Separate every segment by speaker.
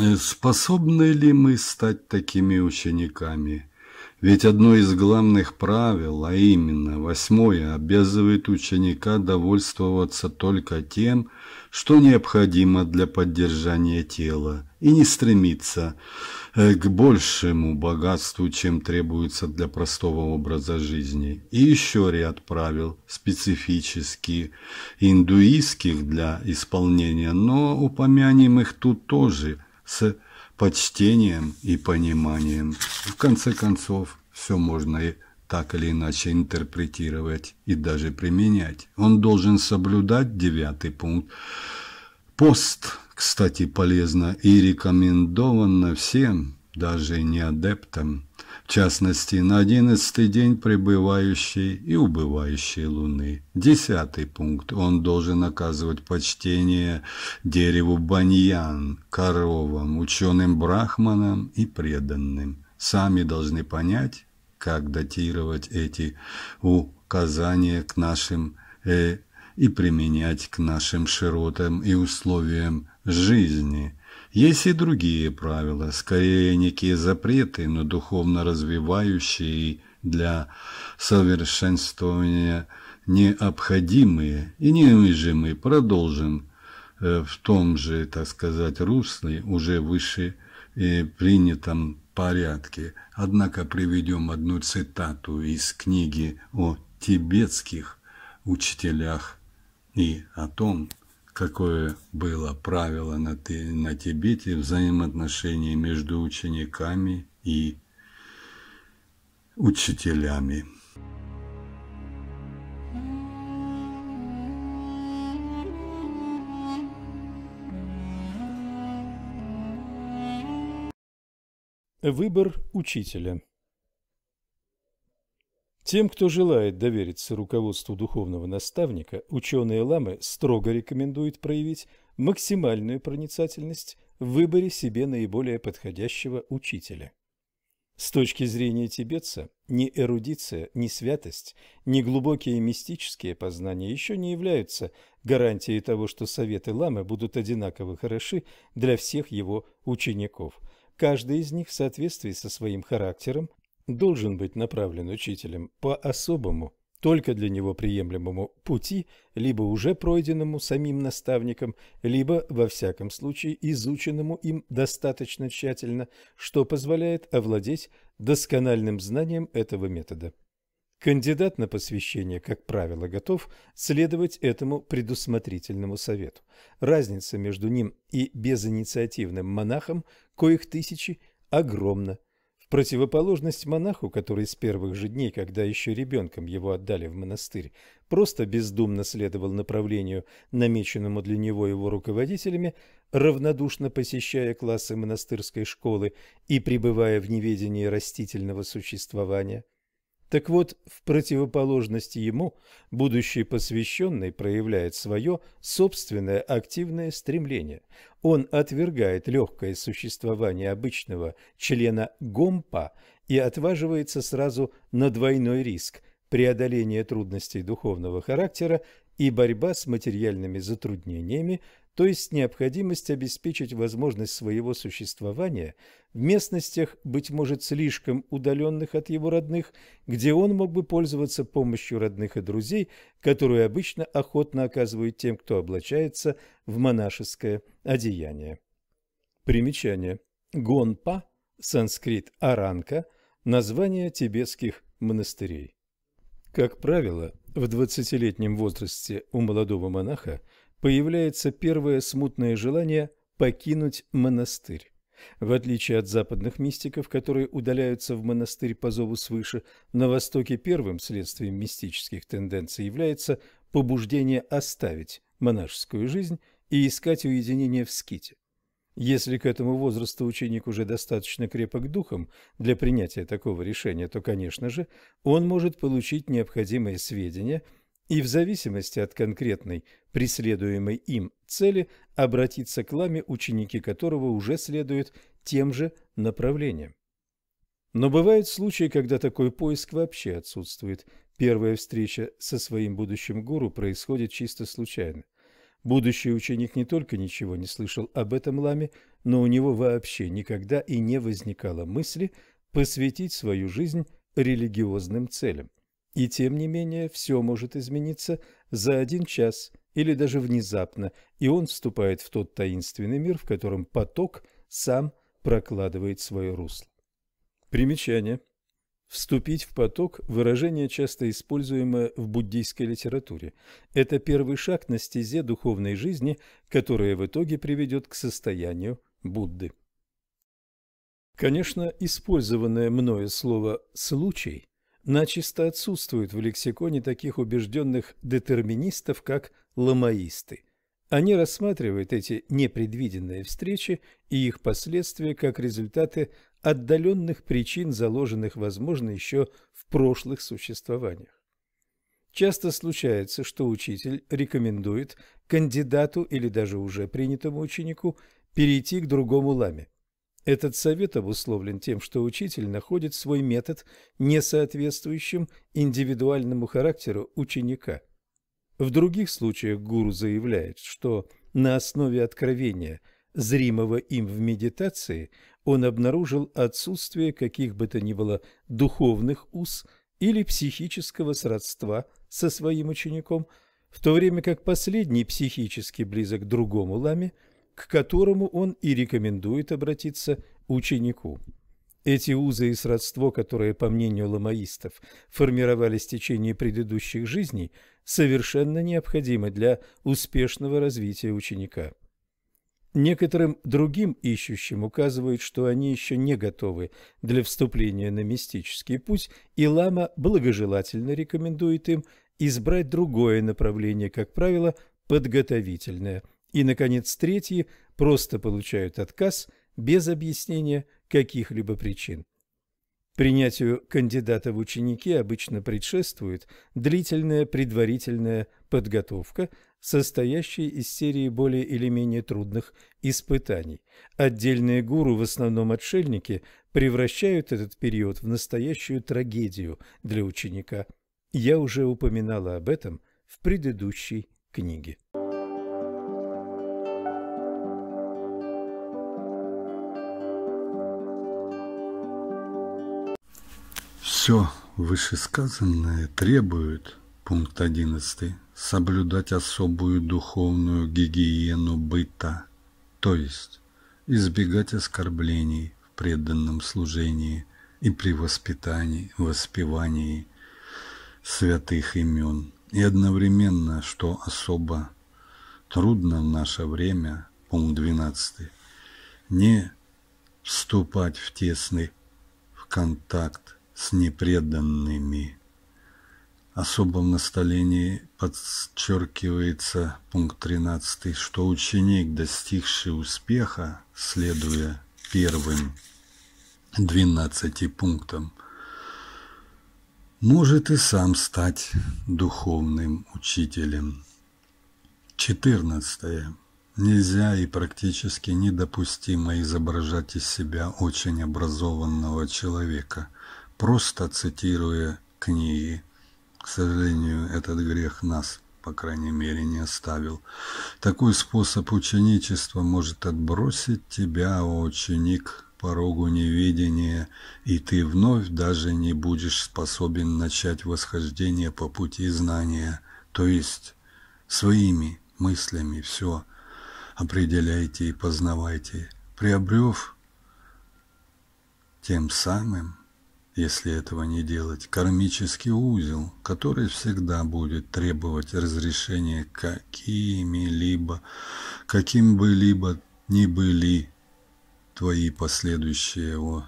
Speaker 1: Э, способны ли мы стать такими учениками? Ведь одно из главных правил, а именно восьмое, обязывает ученика довольствоваться только тем, что необходимо для поддержания тела, и не стремиться э, к большему богатству, чем требуется для простого образа жизни. И еще ряд правил, специфически индуистских для исполнения, но упомянем их тут тоже – с почтением и пониманием. В конце концов, все можно и так или иначе интерпретировать и даже применять. Он должен соблюдать девятый пункт. Пост, кстати, полезно и рекомендовано всем, даже не адептом, в частности, на одиннадцатый день пребывающей и убывающей луны. Десятый пункт. Он должен оказывать почтение дереву баньян, коровам, ученым брахманам и преданным. Сами должны понять, как датировать эти указания к нашим э, и применять к нашим широтам и условиям жизни – есть и другие правила, скорее некие запреты, но духовно развивающие для совершенствования необходимые и неумежимые. Продолжим э, в том же, так сказать, русле, уже выше э, принятом порядке. Однако приведем одну цитату из книги о тибетских учителях и о том, какое было правило на, на Тибете взаимоотношений между учениками и учителями.
Speaker 2: Выбор учителя тем, кто желает довериться руководству духовного наставника, ученые ламы строго рекомендуют проявить максимальную проницательность в выборе себе наиболее подходящего учителя. С точки зрения тибетца, ни эрудиция, ни святость, ни глубокие мистические познания еще не являются гарантией того, что советы ламы будут одинаково хороши для всех его учеников. Каждый из них в соответствии со своим характером, должен быть направлен учителем по особому, только для него приемлемому пути, либо уже пройденному самим наставником, либо, во всяком случае, изученному им достаточно тщательно, что позволяет овладеть доскональным знанием этого метода. Кандидат на посвящение, как правило, готов следовать этому предусмотрительному совету. Разница между ним и безинициативным монахом, коих тысячи, огромна противоположность монаху, который с первых же дней, когда еще ребенком его отдали в монастырь, просто бездумно следовал направлению, намеченному для него его руководителями, равнодушно посещая классы монастырской школы и пребывая в неведении растительного существования – так вот, в противоположности ему, будущий посвященный проявляет свое собственное активное стремление. Он отвергает легкое существование обычного члена ГОМПа и отваживается сразу на двойной риск – преодоления трудностей духовного характера и борьба с материальными затруднениями, то есть необходимость обеспечить возможность своего существования в местностях, быть может, слишком удаленных от его родных, где он мог бы пользоваться помощью родных и друзей, которую обычно охотно оказывают тем, кто облачается в монашеское одеяние. Примечание. Гонпа, санскрит Аранка, название тибетских монастырей. Как правило, в 20-летнем возрасте у молодого монаха появляется первое смутное желание покинуть монастырь. В отличие от западных мистиков, которые удаляются в монастырь по зову свыше, на Востоке первым следствием мистических тенденций является побуждение оставить монашескую жизнь и искать уединение в ските. Если к этому возрасту ученик уже достаточно крепок духом для принятия такого решения, то, конечно же, он может получить необходимые сведения и в зависимости от конкретной преследуемой им цели обратиться к ламе, ученики которого уже следуют тем же направлениям. Но бывают случаи, когда такой поиск вообще отсутствует. Первая встреча со своим будущим гуру происходит чисто случайно. Будущий ученик не только ничего не слышал об этом ламе, но у него вообще никогда и не возникало мысли посвятить свою жизнь религиозным целям. И тем не менее, все может измениться за один час или даже внезапно, и он вступает в тот таинственный мир, в котором поток сам прокладывает свое русло. Примечание. Вступить в поток – выражение, часто используемое в буддийской литературе. Это первый шаг на стезе духовной жизни, которая в итоге приведет к состоянию Будды. Конечно, использованное мною слово «случай» начисто отсутствуют в лексиконе таких убежденных детерминистов, как ламаисты. Они рассматривают эти непредвиденные встречи и их последствия как результаты отдаленных причин, заложенных, возможно, еще в прошлых существованиях. Часто случается, что учитель рекомендует кандидату или даже уже принятому ученику перейти к другому ламе. Этот совет обусловлен тем, что учитель находит свой метод несоответствующим индивидуальному характеру ученика. В других случаях гуру заявляет, что на основе откровения, зримого им в медитации, он обнаружил отсутствие каких бы то ни было духовных уз или психического сродства со своим учеником, в то время как последний психически близок другому ламе – к которому он и рекомендует обратиться ученику. Эти узы и сродство, которые, по мнению ломаистов, формировались в течение предыдущих жизней, совершенно необходимы для успешного развития ученика. Некоторым другим ищущим указывают, что они еще не готовы для вступления на мистический путь, и лама благожелательно рекомендует им избрать другое направление, как правило, подготовительное – и, наконец, третьи просто получают отказ без объяснения каких-либо причин. Принятию кандидата в ученики обычно предшествует длительная предварительная подготовка, состоящая из серии более или менее трудных испытаний. Отдельные гуру, в основном отшельники, превращают этот период в настоящую трагедию для ученика. Я уже упоминала об этом в предыдущей книге.
Speaker 1: Все вышесказанное требует, пункт 11, соблюдать особую духовную гигиену быта, то есть избегать оскорблений в преданном служении и при воспитании, воспевании святых имен. И одновременно, что особо трудно в наше время, пункт 12, не вступать в тесный в контакт с непреданными. Особом настолении подчеркивается пункт 13, что ученик, достигший успеха, следуя первым 12 пунктам, может и сам стать духовным учителем. 14. Нельзя и практически недопустимо изображать из себя очень образованного человека – просто цитируя книги. К сожалению, этот грех нас, по крайней мере, не оставил. Такой способ ученичества может отбросить тебя, ученик, порогу неведения, и ты вновь даже не будешь способен начать восхождение по пути знания, то есть своими мыслями все определяйте и познавайте, приобрев тем самым если этого не делать, кармический узел, который всегда будет требовать разрешения какими-либо, каким бы либо ни были твои последующие его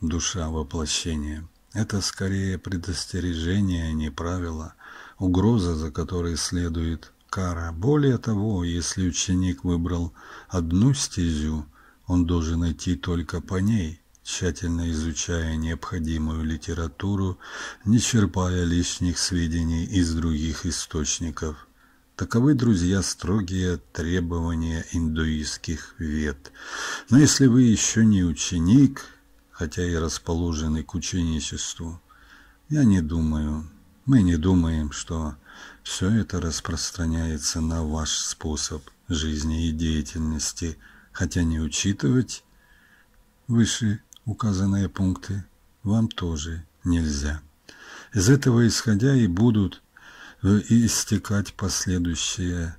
Speaker 1: душа воплощения. Это скорее предостережение, а не правило, угроза, за которой следует кара. Более того, если ученик выбрал одну стезю, он должен идти только по ней, тщательно изучая необходимую литературу, не черпая лишних сведений из других источников. Таковы, друзья, строгие требования индуистских вет. Но если вы еще не ученик, хотя и расположены к ученичеству, я не думаю, мы не думаем, что все это распространяется на ваш способ жизни и деятельности, хотя не учитывать выше указанные пункты вам тоже нельзя. Из этого исходя и будут э, истекать последующие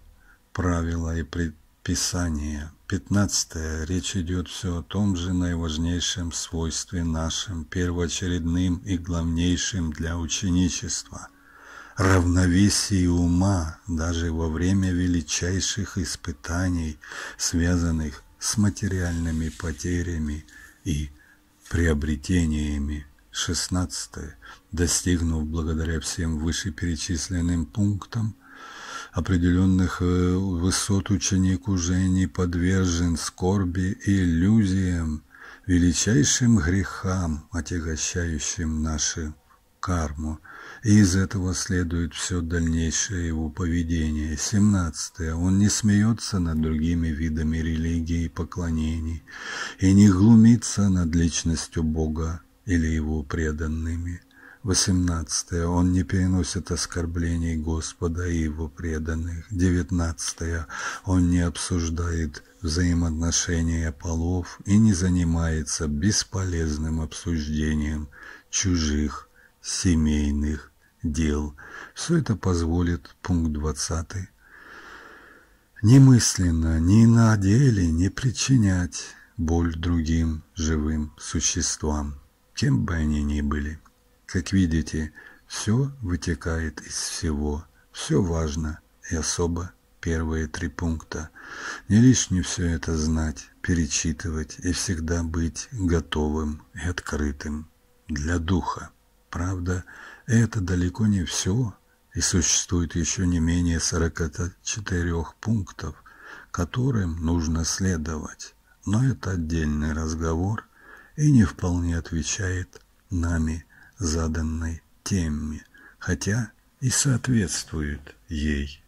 Speaker 1: правила и предписания. 15. Речь идет все о том же наиважнейшем свойстве нашим, первоочередным и главнейшим для ученичества – равновесие ума даже во время величайших испытаний, связанных с материальными потерями и приобретениями. 16. Достигнув благодаря всем вышеперечисленным пунктам определенных э, высот ученик уже не подвержен скорби и иллюзиям, величайшим грехам, отягощающим нашу карму – и из этого следует все дальнейшее его поведение. 17. Он не смеется над другими видами религии и поклонений и не глумится над личностью Бога или его преданными. 18. Он не переносит оскорблений Господа и его преданных. 19. Он не обсуждает взаимоотношения полов и не занимается бесполезным обсуждением чужих семейных дел. Все это позволит пункт 20. Немысленно, ни на деле не причинять боль другим живым существам, кем бы они ни были. Как видите, все вытекает из всего, все важно и особо первые три пункта. Не лишне все это знать, перечитывать и всегда быть готовым и открытым для духа. Правда, это далеко не все, и существует еще не менее 44 пунктов, которым нужно следовать, но это отдельный разговор и не вполне отвечает нами заданной теме, хотя и соответствует ей.